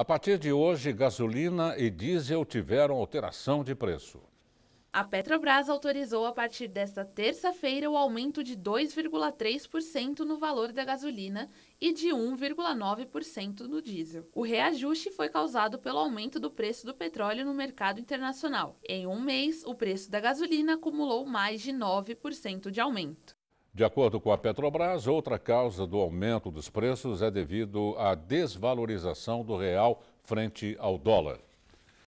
A partir de hoje, gasolina e diesel tiveram alteração de preço. A Petrobras autorizou a partir desta terça-feira o aumento de 2,3% no valor da gasolina e de 1,9% no diesel. O reajuste foi causado pelo aumento do preço do petróleo no mercado internacional. Em um mês, o preço da gasolina acumulou mais de 9% de aumento. De acordo com a Petrobras, outra causa do aumento dos preços é devido à desvalorização do real frente ao dólar.